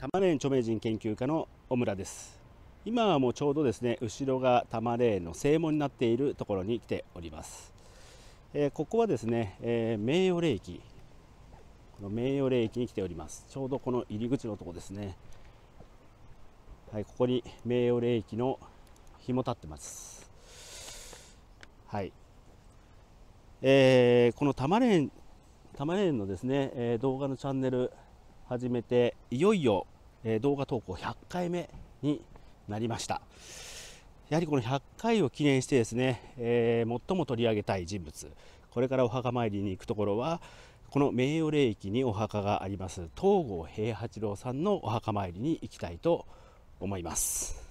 玉霊著名人研究家の小村です今はもうちょうどですね後ろが玉レーンの正門になっているところに来ております、えー、ここはですね、えー、名誉霊駅この名誉霊駅に来ておりますちょうどこの入り口のとこですねはいここに名誉霊駅の紐立ってますはいえー、この玉レーン玉レーンのですね、えー、動画のチャンネル始めていよいよ、え動画投稿100回目になりましたやはりこの100回を記念してですね、えー、最も取り上げたい人物これからお墓参りに行くところはこの名誉霊域にお墓があります東郷平八郎さんのお墓参りに行きたいと思います、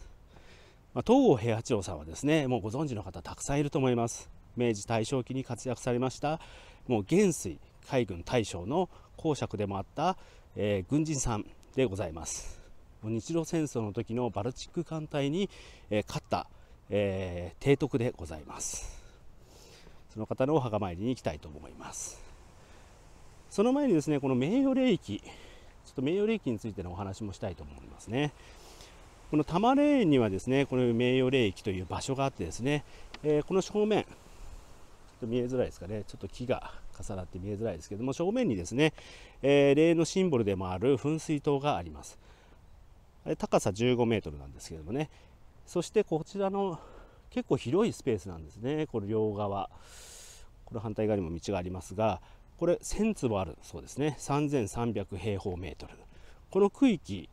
まあ、東郷平八郎さんはですねもうご存知の方たくさんいると思います明治大正期に活躍されましたもう元帥海軍大将の公爵でもあったえー、軍人さんでございます日露戦争の時のバルチック艦隊に、えー、勝った、えー、提督でございますその方のお墓参りに行きたいと思いますその前にですねこの名誉霊域ちょっと名誉霊域についてのお話もしたいと思いますねこの多摩霊園にはですねこの名誉霊域という場所があってですね、えー、この正面ちょっと見えづらいですかねちょっと木が重なって見えづらいですけども正面にですね、えー、霊のシンボルでもある噴水塔がありますあ高さ15メートルなんですけどもねそしてこちらの結構広いスペースなんですねこれ両側これ反対側にも道がありますがこれ1000坪あるそうですね3300平方メートルこの区域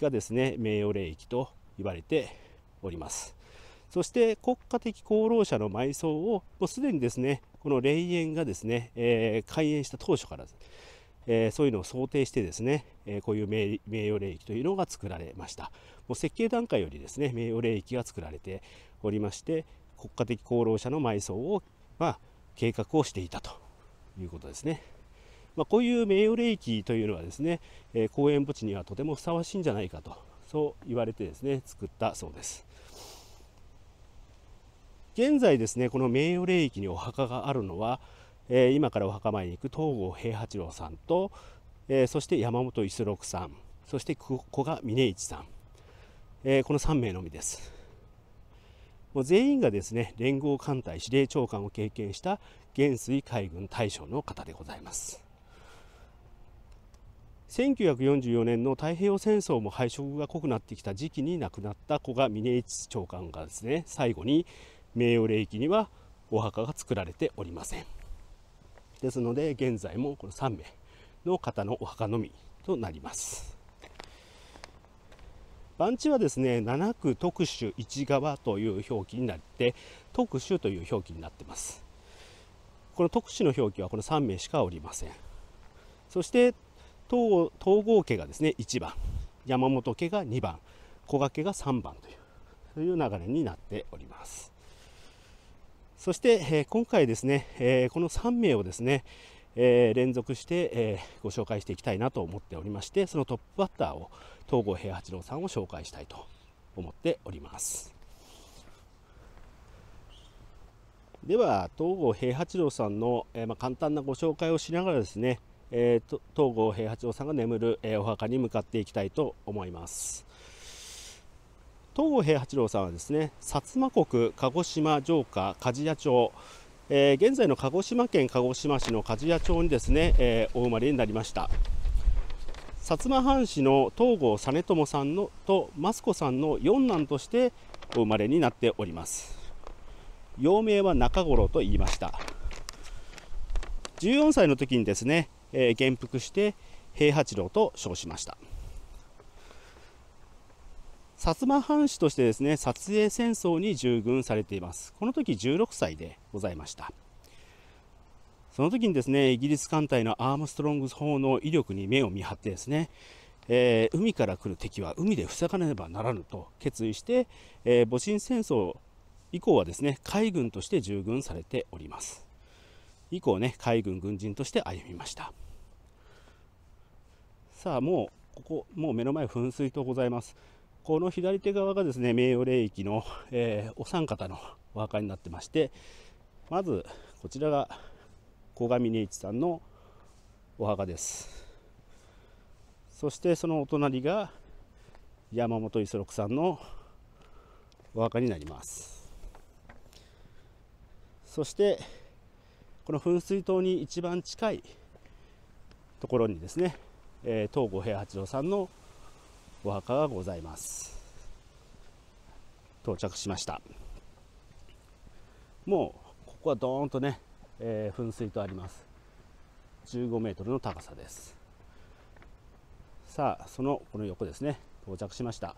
がですね名誉霊域と言われておりますそして国家的功労者の埋葬をもうすでにですねこの霊園がですね、えー、開園した当初から、えー、そういうのを想定してですね、えー、こういう名誉霊域というのが作られました。もう設計段階よりですね、名誉霊域が作られておりまして、国家的功労者の埋葬を、まあ、計画をしていたということですね。まあ、こういう名誉霊域というのはですね、えー、公園墓地にはとてもふさわしいんじゃないかと、そう言われてですね、作ったそうです。現在ですねこの名誉霊域にお墓があるのは、えー、今からお墓参りに行く東郷平八郎さんと、えー、そして山本五十六さんそして古賀峰一さん、えー、この3名のみですもう全員がですね連合艦隊司令長官を経験した元帥海軍大将の方でございます1944年の太平洋戦争も敗色が濃くなってきた時期に亡くなった古賀峰一長官がですね最後に名誉霊域にはお墓が作られておりませんですので現在もこの3名の方のお墓のみとなります番地はですね7区特殊市側という表記になって特殊という表記になってますこの特殊の表記はこの3名しかおりませんそして東郷家がですね1番山本家が2番小掛家が3番というそういう流れになっておりますそして、え今回ですね、えこの3名をですね、え連続して、えご紹介していきたいなと思っておりましてそのトップバッターを東郷平八郎さんを紹介したいと思っておりますでは東郷平八郎さんの、えまあ、簡単なご紹介をしながらですね、えー、東郷平八郎さんが眠る、えお墓に向かっていきたいと思います。東郷平八郎さんはですね薩摩国鹿児島城下鍛冶屋町えー、現在の鹿児島県鹿児島市の鍛冶屋町にですね、えー、お生まれになりました薩摩藩士の東郷実朝さんのと益子さんの四男としてお生まれになっております幼名は中五郎と言いました14歳の時にですね、えー、元服して平八郎と称しました薩摩藩士としてですね撮影戦争に従軍されていますこの時16歳でございましたその時にですねイギリス艦隊のアームストロング砲の威力に目を見張ってですね、えー、海から来る敵は海で塞がねばならぬと決意して、えー、戊辰戦争以降はですね海軍として従軍されております以降ね海軍軍人として歩みましたさあもうここもう目の前噴水とございますこの左手側がですね、名誉霊域の、えー、お三方のお墓になってまして、まずこちらが鴻上根一さんのお墓です。そしてそのお隣が山本五十六さんのお墓になります。そしてこの噴水塔に一番近いところにですね、えー、東郷平八郎さんのお墓がございます到着しましたもうここはドーンとね、えー、噴水とあります15メートルの高さですさあそのこの横ですね到着しました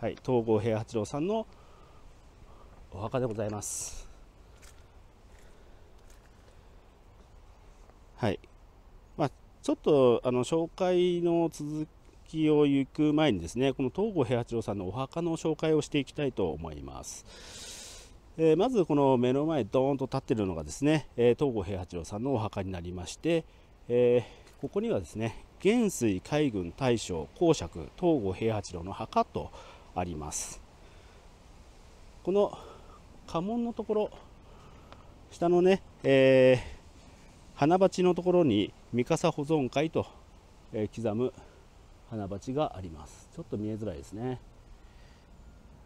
はい東郷平八郎さんのお墓でございますはいまあちょっとあの紹介の続きを行く前にですねこの東郷平八郎さんのお墓の紹介をしていきたいと思います、えー、まずこの目の前ドーンと立ってるのがですね、え東郷平八郎さんのお墓になりまして、えここにはですね元帥海軍大将公爵東郷平八郎の墓とありますこの家紋のところ下のね、えー、花鉢のところに三笠保存会と、えー、刻む花鉢がありますちょっと見えづらいですね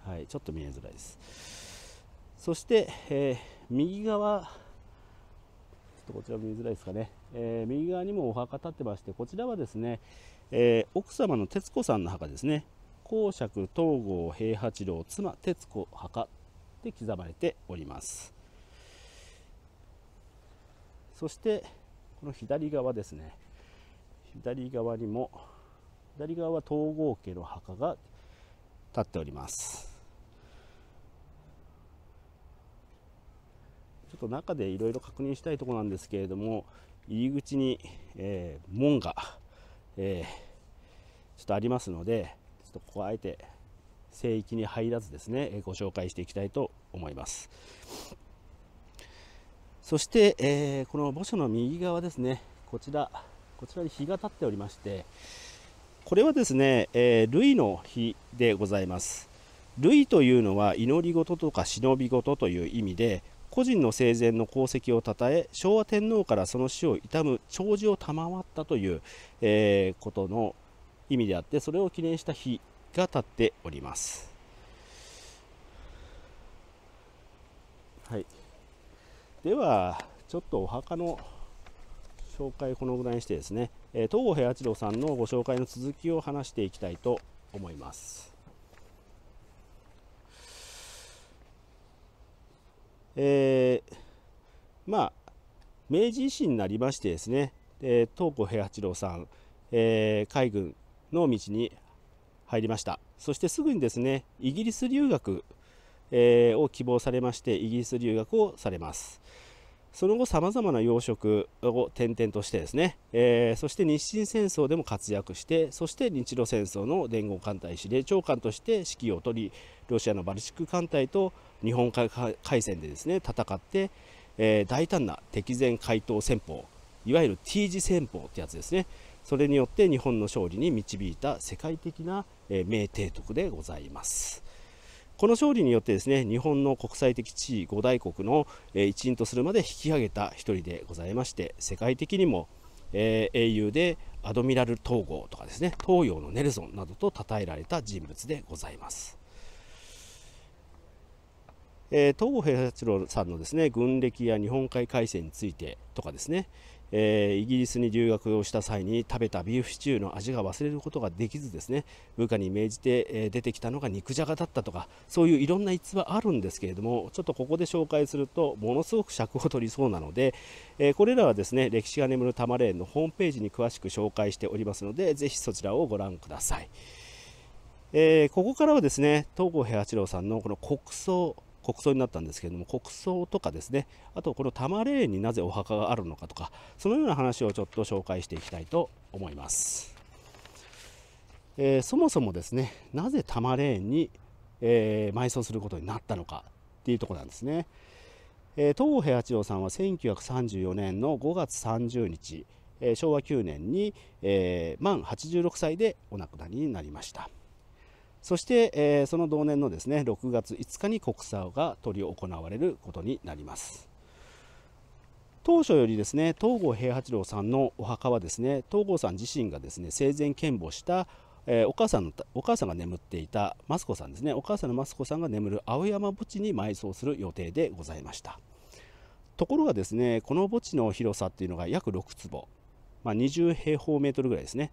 はいちょっと見えづらいですそして、えー、右側ちょっとこちら見えづらいですかね、えー、右側にもお墓立ってましてこちらはですね、えー、奥様の徹子さんの墓ですね公爵東郷平八郎妻徹子墓で刻まれておりますそしてこの左側ですね左側にも左側は東郷家の墓が建っておりますちょっと中でいろいろ確認したいところなんですけれども入り口に、えー、門が、えー、ちょっとありますのでちょっとここはあえて聖域に入らずですねえご紹介していきたいと思いますそして、えー、この墓所の右側ですねこちらこちらに日が立っておりまして、これはですね、えー、類の日でございます。類というのは祈り事とか忍び事という意味で、個人の生前の功績をたたえ、昭和天皇からその死を悼む弔辞を賜ったという、えー、ことの意味であって、それを記念した日が経っております。はい、では、ちょっとお墓の紹介このぐらいにしてですね、え東郷平八郎さんのご紹介の続きを話していきたいと思います。えー、まあ明治維新になりましてですね、えー、東郷平八郎さん、えー、海軍の道に入りましたそしてすぐにですねイギリス留学、えー、を希望されましてイギリス留学をされます。その後、さまざまな要職を転々としてですね、えー、そして日清戦争でも活躍して、そして日露戦争の連合艦隊司令長官として指揮を執り、ロシアのバルチック艦隊と日本海海戦でですね戦って、えー、大胆な敵前海凍戦法、いわゆる T 字戦法ってやつですね、それによって日本の勝利に導いた世界的な、えー、名提督でございます。この勝利によってですね日本の国際的地位5大国の一員とするまで引き上げた一人でございまして世界的にも、え英雄でアドミラル統合とかですね東洋のネルソンなどと称えられた人物でございます。えー、東郷平八郎さんのですね軍歴や日本海海戦についてとかですね、えー、イギリスに留学をした際に食べたビーフシチューの味が忘れることができずですね部下に命じて、えー、出てきたのが肉じゃがだったとかそういういろんな逸話あるんですけれどもちょっとここで紹介するとものすごく尺を取りそうなので、えー、これらはですね歴史が眠る玉ーンのホームページに詳しく紹介しておりますのでぜひそちらをご覧ください。えー、ここからはですね東郷平八郎さんのこの国葬国葬になったんですけれども国葬とかですねあとこの多摩霊園になぜお墓があるのかとかそのような話をちょっと紹介していきたいと思います、えー、そもそもですねなぜ多摩霊園に、えー、埋葬することになったのかっていうとこなんですね、えー、東平八郎さんは1934年の5月30日、えー、昭和9年に、えー、満86歳でお亡くなりになりましたそして、えー、その同年のですね6月5日に国葬が執り行われることになります当初よりですね東郷平八郎さんのお墓はですね東郷さん自身がですね生前見舞したえお母さんのお母さんが眠っていたマスコさんですねお母さんの益子さんが眠る青山墓地に埋葬する予定でございましたところがですねこの墓地の広さっていうのが約6坪、まあ、20平方メートルぐらいですね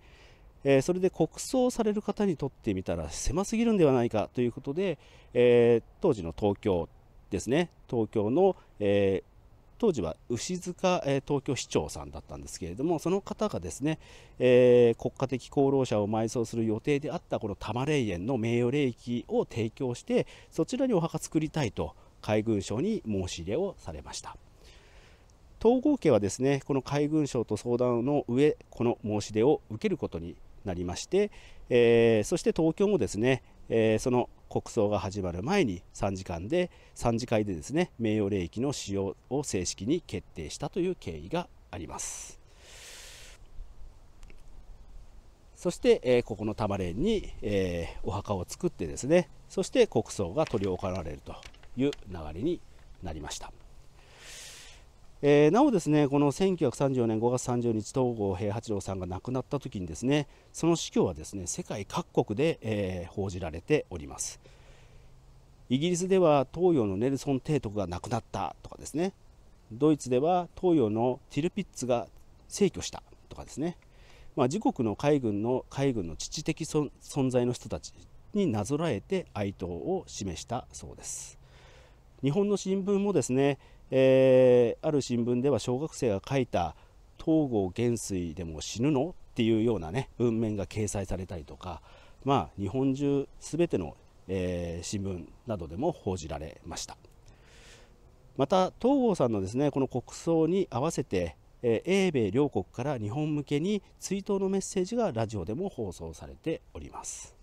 えー、それで国葬される方にとってみたら狭すぎるんではないかということで、えー、当時の東京ですね東京の、えー当時は牛塚、えー、東京市長さんだったんですけれどもその方がですね、えー、国家的功労者を埋葬する予定であったこの多摩霊園の名誉霊域を提供してそちらにお墓作りたいと海軍省に申し入れをされました統合家はですねこの海軍省と相談の上この申し出を受けることになりまして、えー、そして東京もですね、えー、その国葬が始まる前に3時間で3次会でですね名誉霊器の使用を正式に決定したという経緯がありますそして、えー、ここの玉蓮に、えー、お墓を作ってですねそして国葬が執り行われるという流れになりました。えー、なおですねこの1934年5月30日東郷平八郎さんが亡くなった時にですねその死去はですね世界各国で、えー、報じられておりますイギリスでは東洋のネルソン提督が亡くなったとかですねドイツでは東洋のティルピッツが逝去したとかですね、まあ、自国の海軍の海軍の父的存在の人たちになぞらえて哀悼を示したそうです日本の新聞もですねえー、ある新聞では小学生が書いた「東郷元帥でも死ぬの?」っていうようなね文面が掲載されたりとか、まあ、日本中すべての、えー、新聞などでも報じられましたまた東郷さんのですねこの国葬に合わせて、えー、英米両国から日本向けに追悼のメッセージがラジオでも放送されております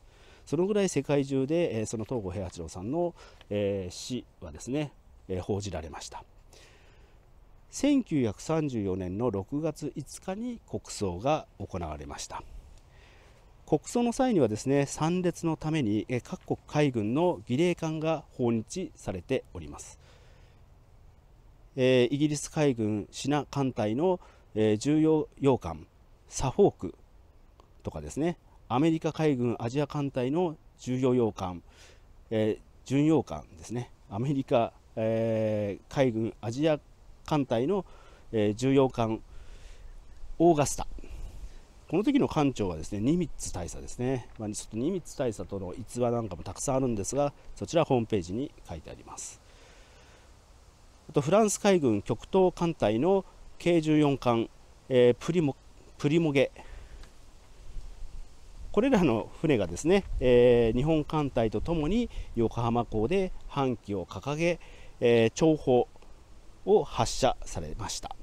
そのぐらい世界中で、えー、その東郷平八郎さんの、えー、死はですねえ報じられました1934年の6月5日に国葬が行われました国葬の際にはですね参列のために各国海軍の儀礼艦が訪日されております、えイギリス海軍シナ艦隊の、え重要洋艦サフォークとかですねアメリカ海軍アジア艦隊の重要洋艦、えー、巡洋艦ですねアメリカえー、海軍アジア艦隊の、えー、重要艦オーガスタこの時の艦長はですねニミッツ大佐ですね、まあ、ちょっとニミッツ大佐との逸話なんかもたくさんあるんですがそちらホームページに書いてありますあとフランス海軍極東艦隊の計14艦、えー、プリモプリモゲこれらの船がですね、えー、日本艦隊とともに横浜港で反旗を掲げ、えー、長砲を発射されました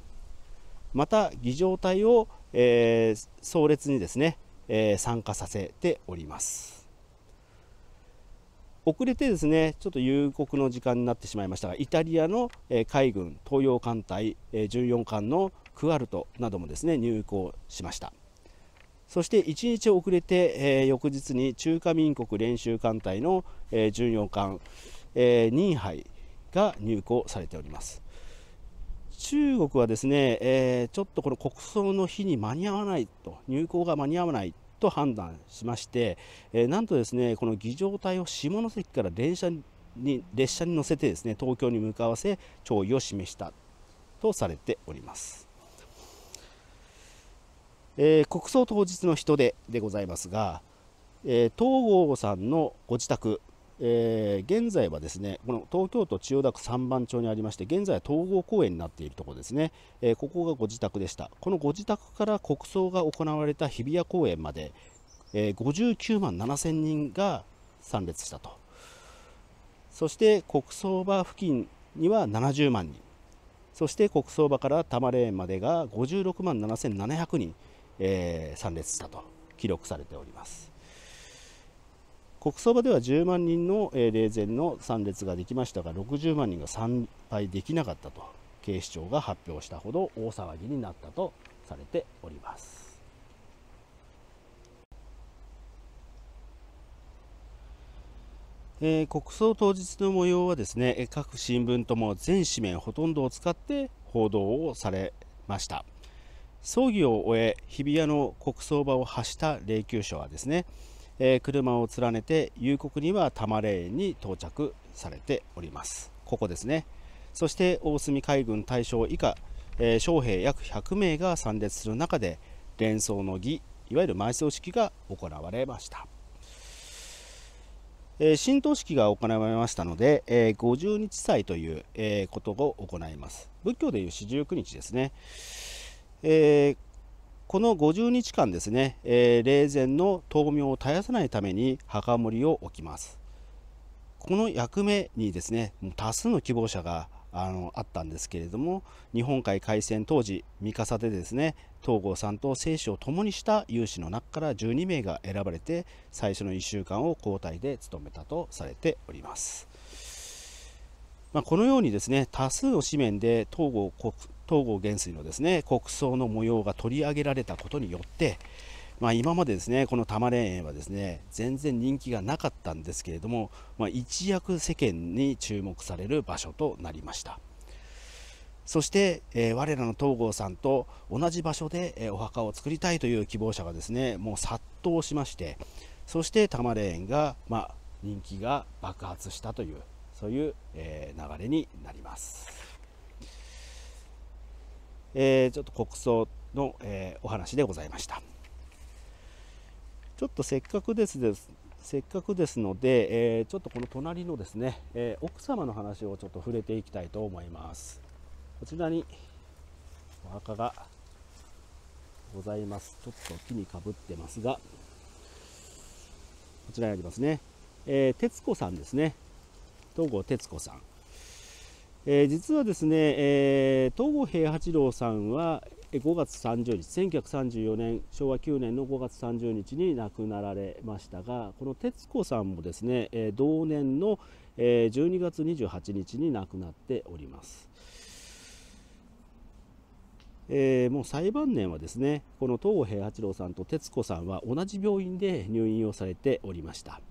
また儀仗隊を、えー、葬列にですね、えー、参加させております遅れてですねちょっと夕刻の時間になってしまいましたがイタリアのえ海軍東洋艦隊え14艦のクアルトなどもですね入港しましたそして1日遅れて、えー、翌日に中華民国練習艦隊の、えー、巡洋艦、えー、ニンハイが入庫されております。中国はですね、えー、ちょっとこの国葬の日に間に合わないと、入港が間に合わないと判断しまして、えー、なんとですね、この儀仗隊を下関から電車に列車に乗せてですね、東京に向かわせ、弔意を示したとされております。えー、国葬当日の人出でございますが、えー、東郷さんのご自宅、えー、現在はですねこの東京都千代田区三番町にありまして現在は統合公園になっているところですね、えー、ここがご自宅でしたこのご自宅から国葬が行われた日比谷公園まで、えー、59万7000人が参列したとそして国葬場付近には70万人そして国葬場から多摩霊園までが56万7700人、えー、参列したと記録されております国葬場では10万人の霊前の参列ができましたが60万人が参拝できなかったと警視庁が発表したほど大騒ぎになったとされております。えー、国葬当日の模様はですね各新聞とも全紙面ほとんどを使って報道をされました葬儀を終え日比谷の国葬場を発した霊柩車はですねえ車を連ねて夕刻には多摩霊園に到着されておりますここですねそして大隅海軍大将以下、え将兵約100名が参列する中で連想の儀いわゆる埋葬式が行われましたえ浸透式が行われましたので、えー、50日祭という、えー、ことを行います。仏教でいう四十九日ですね。えーこの50日間ですね、えー、霊前の豆苗を絶やさないために墓守を置きますこの役目にですね多数の希望者があのあったんですけれども日本海海戦当時三笠でですね東郷さんと生死を共にした有志の中から12名が選ばれて最初の1週間を交代で務めたとされております。まあ、このようにですね多数の紙面で東郷東郷元帥のですね国葬の模様が取り上げられたことによって、まあ、今までですねこの多摩霊園はですね全然人気がなかったんですけれども、まあ、一躍世間に注目される場所となりましたそして、えー、我らの東郷さんと同じ場所で、えー、お墓を作りたいという希望者がですねもう殺到しましてそして多摩霊園が、まあ、人気が爆発したというそういう、えー、流れになります。えー、ちょっと国葬の、えー、お話でございました。ちょっとせっかくですですせっかくですので、えー、ちょっとこの隣のですね、えー、奥様の話をちょっと触れていきたいと思います。こちらにお墓がございます。ちょっと木にかぶってますが、こちらにありますね。えー、徹子さんですね。東郷徹子さん。えー、実はですね、えー、東郷平八郎さんは5月30日1934年昭和9年の5月30日に亡くなられましたがこの徹子さんもですね、えー、同年の、えー、12月28日に亡くなっております。えー、もう最晩年はですねこの東郷平八郎さんと徹子さんは同じ病院で入院をされておりました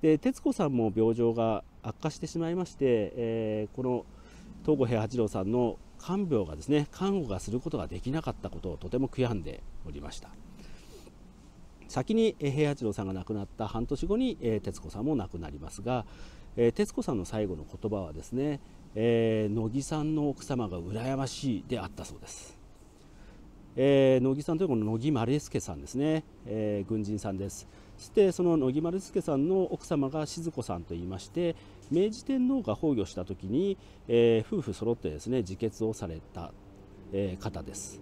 で徹子さんも病状が悪化してしまいまして、えー、この東郷平八郎さんの看病がですね看護がすることができなかったことをとても悔やんでおりました先に平八郎さんが亡くなった半年後に、えー、徹子さんも亡くなりますが、えー、徹子さんの最後の言葉はですね、えー、乃木さんの奥様が羨ましいであったそうですえー、乃木さんというこの乃木丸助さんですね、えー、軍人さんですそしてその乃木丸助さんの奥様が静子さんといいまして、明治天皇が崩御した時に、えー、夫婦揃ってですね自決をされた、えー、方です。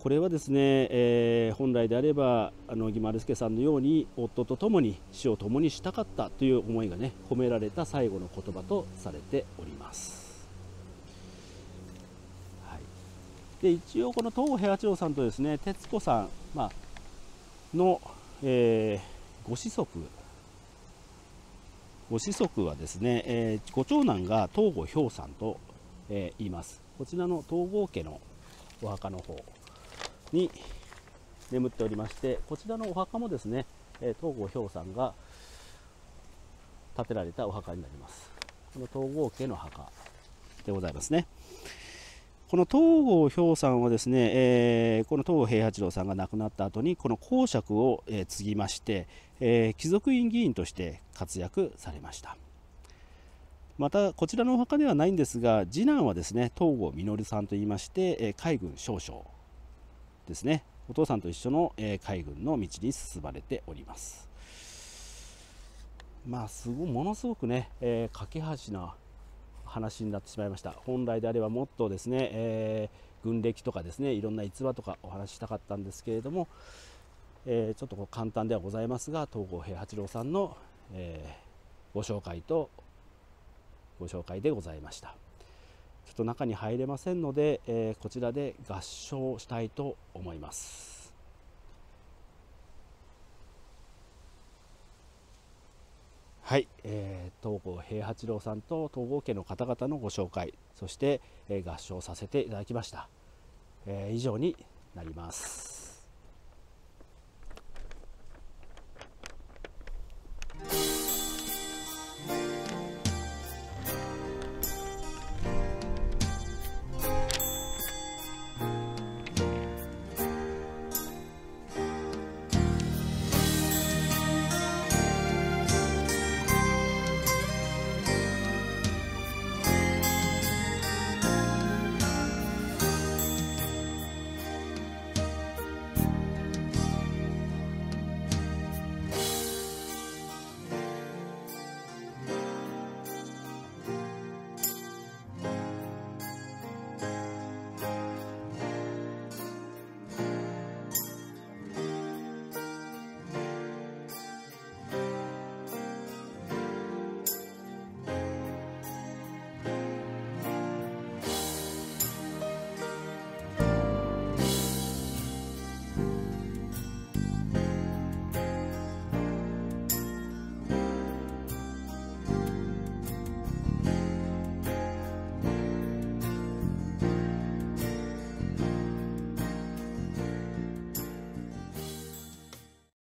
これはですね、えー、本来であればあの木丸助さんのように夫と共に死を共にしたかったという思いがね込められた最後の言葉とされております。はい、で一応この東郷平八郎さんとですね徹子さん、まあの、えー、ご子息ご子息はですね、えー、ご長男が東郷氷さんと、えー、言います。こちらの東郷家のお墓の方に眠っておりまして、こちらのお墓もですね、え東郷氷さんが建てられたお墓になります。この東郷家の墓でございますね。この東郷氷さんはですね、えー、この東郷平八郎さんが亡くなった後に、この公爵を、え継ぎまして、えー、貴族院議員として活躍されましたまたこちらのお墓ではないんですが次男はですね東郷実さんといいまして、え海軍少将ですねお父さんと一緒の、え海軍の道に進まれておりますまあすごものすごくね、えー、架け橋な話になってしまいました本来であればもっとですね、えー、軍歴とかですねいろんな逸話とかお話ししたかったんですけれども、えー、ちょっと簡単ではございますが東郷平八郎さんの、えー、ご紹介とご紹介でございましたちょっと中に入れませんので、えー、こちらで合唱したいと思いますはい、え東郷平八郎さんと東郷家の方々のご紹介そして、え合唱させていただきました、え以上になります